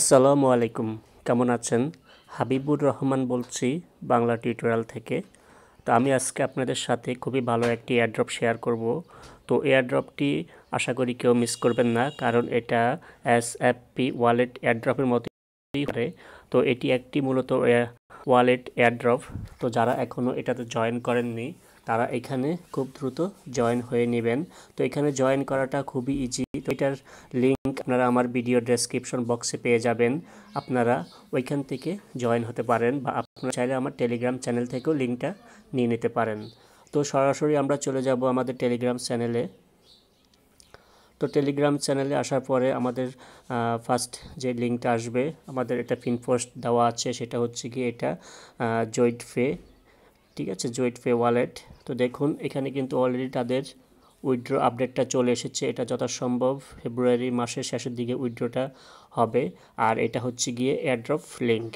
আসসালামু আলাইকুম কেমন আছেন হাবিবুর রহমান বলছি বাংলা টিউটোরিয়াল থেকে তো আমি আজকে আপনাদের সাথে খুবই ভালো একটি এয়ারড্রপ শেয়ার করব তো এয়ারড্রপটি আশা করি কেউ মিস করবেন না কারণ এটা এস এফ পি ওয়ালেট এয়ারড্রপের মতোই করে তো এটি একটি মূলত ওয়ালেট এয়ারড্রপ তো যারা এখনও এটাতে জয়েন করেননি তারা এখানে খুব দ্রুত জয়েন হয়ে নেবেন তো এখানে জয়েন করাটা খুবই ইজি তো এটার লিঙ্ক আপনারা আমার ভিডিও ডেসক্রিপশন বক্সে পেয়ে যাবেন আপনারা ওইখান থেকে জয়েন হতে পারেন বা আপনারা চাইলে আমার টেলিগ্রাম চ্যানেল থেকেও লিঙ্কটা নিয়ে নিতে পারেন তো সরাসরি আমরা চলে যাব আমাদের টেলিগ্রাম চ্যানেলে তো টেলিগ্রাম চ্যানেলে আসার পরে আমাদের ফার্স্ট যে লিঙ্কটা আসবে আমাদের এটা ফিনপোস্ট দেওয়া আছে সেটা হচ্ছে কি এটা জয়েন্ট ফে ঠিক আছে জয়েন্ট ফে ওয়ালেট তো দেখুন এখানে কিন্তু অলরেডি তাদের উইড্রো আপডেটটা চলে এসেছে এটা যথাসম্ভব ফেব্রুয়ারি মাসের শেষের দিকে উইড্রোটা হবে আর এটা হচ্ছে গিয়ে এয়ারড্রপ লিঙ্ক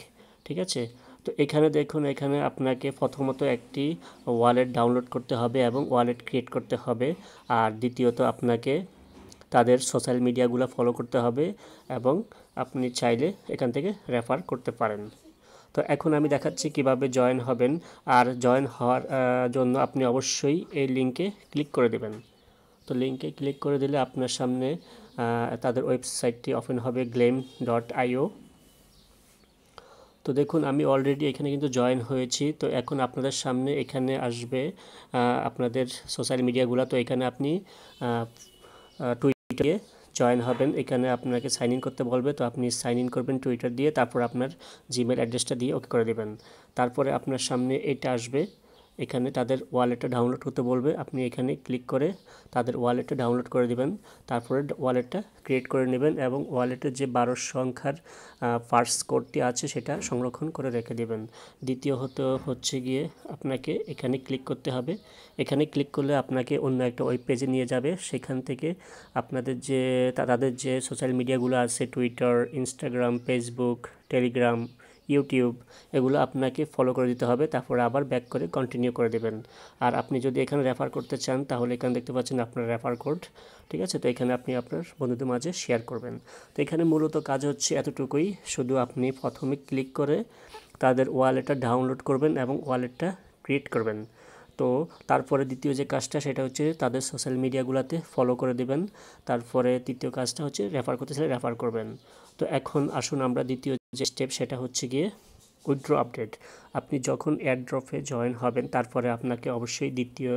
ঠিক আছে তো এখানে দেখুন এখানে আপনাকে প্রথমত একটি ওয়ালেট ডাউনলোড করতে হবে এবং ওয়ালেট ক্রিয়েট করতে হবে আর দ্বিতীয়ত আপনাকে তাদের সোশ্যাল মিডিয়াগুলো ফলো করতে হবে এবং আপনি চাইলে এখান থেকে রেফার করতে পারেন তো এখন আমি দেখাচ্ছি কিভাবে জয়েন হবেন আর জয়েন হওয়ার জন্য আপনি অবশ্যই এই লিঙ্কে ক্লিক করে দেবেন তো লিঙ্কে ক্লিক করে দিলে আপনার সামনে তাদের ওয়েবসাইটটি ওপেন হবে গ্লেম ডট আইও তো দেখুন আমি অলরেডি এখানে কিন্তু জয়েন হয়েছি তো এখন আপনাদের সামনে এখানে আসবে আপনাদের সোশ্যাল মিডিয়াগুলো তো এখানে আপনি টুইটারে জয়েন হবেন এখানে আপনাকে সাইন ইন করতে বলবে তো আপনি সাইন ইন করবেন টুইটার দিয়ে তারপর আপনার জিমেল অ্যাড্রেসটা দিয়ে ওকে করে দেবেন তারপরে আপনার সামনে এটা আসবে এখানে তাদের ওয়ালেটটা ডাউনলোড করতে বলবে আপনি এখানে ক্লিক করে তাদের ওয়ালেটটা ডাউনলোড করে দেবেন তারপরে ওয়ালেটটা ক্রিয়েট করে নেবেন এবং ওয়ালেটের যে বারো সংখ্যার ফার্স্ট কোডটি আছে সেটা সংরক্ষণ করে রেখে দেবেন দ্বিতীয়ত হচ্ছে গিয়ে আপনাকে এখানে ক্লিক করতে হবে এখানে ক্লিক করলে আপনাকে অন্য একটা ওয়েব পেজে নিয়ে যাবে সেখান থেকে আপনাদের যে তাদের যে সোশ্যাল মিডিয়াগুলো আছে Twitter Instagram Facebook Telegram YouTube এগুলো আপনাকে ফলো করে দিতে হবে তারপরে আবার ব্যাক করে কন্টিনিউ করে দেবেন আর আপনি যদি এখানে রেফার করতে চান তাহলে এখানে দেখতে পাচ্ছেন আপনার রেফার কোড ঠিক আছে তো এখানে আপনি আপনার বন্ধুদের মাঝে শেয়ার করবেন তো এখানে মূলত কাজ হচ্ছে এতটুকুই শুধু আপনি প্রথমে ক্লিক করে তাদের ওয়ালেটটা ডাউনলোড করবেন এবং ওয়ালেটটা ক্রিয়েট করবেন তো তারপরে দ্বিতীয় যে কাজটা সেটা হচ্ছে তাদের সোশ্যাল মিডিয়াগুলোতে ফলো করে দেবেন তারপরে তৃতীয় কাজটা হচ্ছে রেফার করতে চাইলে রেফার করবেন তো এখন আসুন আমরা দ্বিতীয় যে স্টেপ সেটা হচ্ছে গিয়ে উইড্রো আপডেট আপনি যখন এয়ারড্রপে জয়েন হবেন তারপরে আপনাকে অবশ্যই দ্বিতীয়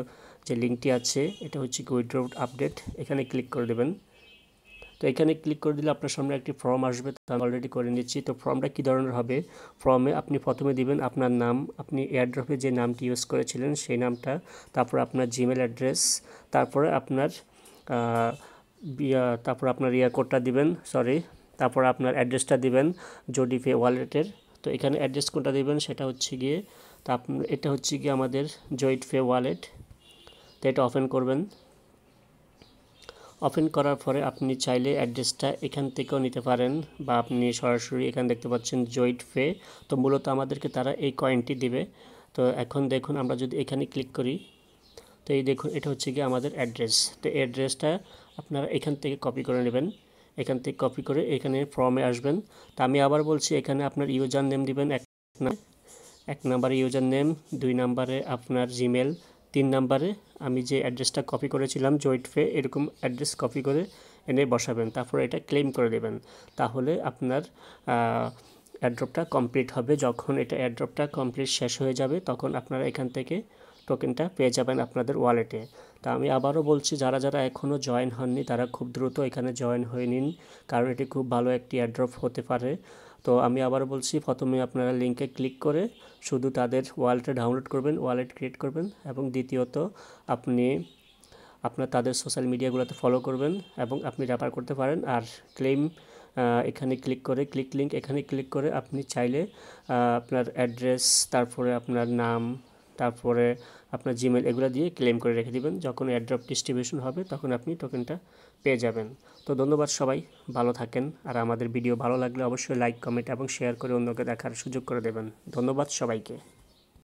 যে লিঙ্কটি আছে এটা হচ্ছে কি উইড্রো আপডেট এখানে ক্লিক করে দেবেন তো এখানে ক্লিক করে দিলে আপনার সামনে একটি ফর্ম আসবে তো আমি অলরেডি করে নিচ্ছি তো ফর্মটা কী ধরনের হবে ফর্মে আপনি প্রথমে দিবেন আপনার নাম আপনি এয়ারড্রপে যে নামটি ইউজ করেছিলেন সেই নামটা তারপর আপনার জিমেল অ্যাড্রেস তারপরে আপনার তারপর আপনার ইয়ার কোডটা দিবেন সরি তারপর আপনার অ্যাড্রেসটা দিবেন জোডিপে ওয়ালেটের তো এখানে অ্যাড্রেস কোনটা দেবেন সেটা হচ্ছে গিয়ে তা এটা হচ্ছে গিয়ে আমাদের জয়েন্ট পে ওয়ালেট তো এটা ওপেন করবেন ওপেন করার পরে আপনি চাইলে অ্যাড্রেসটা এখান থেকেও নিতে পারেন বা আপনি সরাসরি এখানে দেখতে পাচ্ছেন জয়েন্ট পে তো মূলত আমাদেরকে তারা এই কয়েনটি দিবে তো এখন দেখুন আমরা যদি এখানে ক্লিক করি তো এই দেখুন এটা হচ্ছে গিয়ে আমাদের অ্যাড্রেস তো অ্যাড্রেসটা আপনারা এখান থেকে কপি করে নেবেন এখান থেকে কপি করে এখানে ফর্মে আসবেন তা আমি আবার বলছি এখানে আপনার ইউজার নেম দিবেন এক এক নাম্বারে ইউজার নেম দুই নাম্বারে আপনার জিমেল তিন নাম্বারে আমি যে অ্যাড্রেসটা কপি করেছিলাম জয়েন্ট ফে এরকম অ্যাড্রেস কপি করে এনে বসাবেন তারপর এটা ক্লেম করে দেবেন তাহলে আপনার অ্যাড্রপটা কমপ্লিট হবে যখন এটা অ্যাড্রপটা কমপ্লিট শেষ হয়ে যাবে তখন আপনারা এখান থেকে টোকেনটা পেয়ে যাবেন আপনাদের ওয়ালেটে তা আমি আবারও বলছি যারা যারা এখনও জয়েন হননি তারা খুব দ্রুত এখানে জয়েন হয়ে নিন কারণ এটি খুব ভালো একটি অ্যাড্রপ হতে পারে তো আমি আবারও বলছি প্রথমে আপনারা লিঙ্কে ক্লিক করে শুধু তাদের ওয়ালেটে ডাউনলোড করবেন ওয়ালেট ক্রিয়েট করবেন এবং দ্বিতীয়ত আপনি আপনার তাদের সোশ্যাল মিডিয়াগুলোতে ফলো করবেন এবং আপনি রেফার করতে পারেন আর ক্লেম এখানে ক্লিক করে ক্লিক লিঙ্ক এখানে ক্লিক করে আপনি চাইলে আপনার অ্যাড্রেস তারপরে আপনার নাম তারপরে আপনার জিমেল এগুলো দিয়ে ক্লেম করে রেখে দেবেন যখন এয়ারড্রপ ডিস্ট্রিবিউশন হবে তখন আপনি টোকেনটা পেয়ে যাবেন তো ধন্যবাদ সবাই ভালো থাকেন আর আমাদের ভিডিও ভালো লাগলে অবশ্যই লাইক কমেন্ট এবং শেয়ার করে অন্যকে দেখার সুযোগ করে দেবেন ধন্যবাদ সবাইকে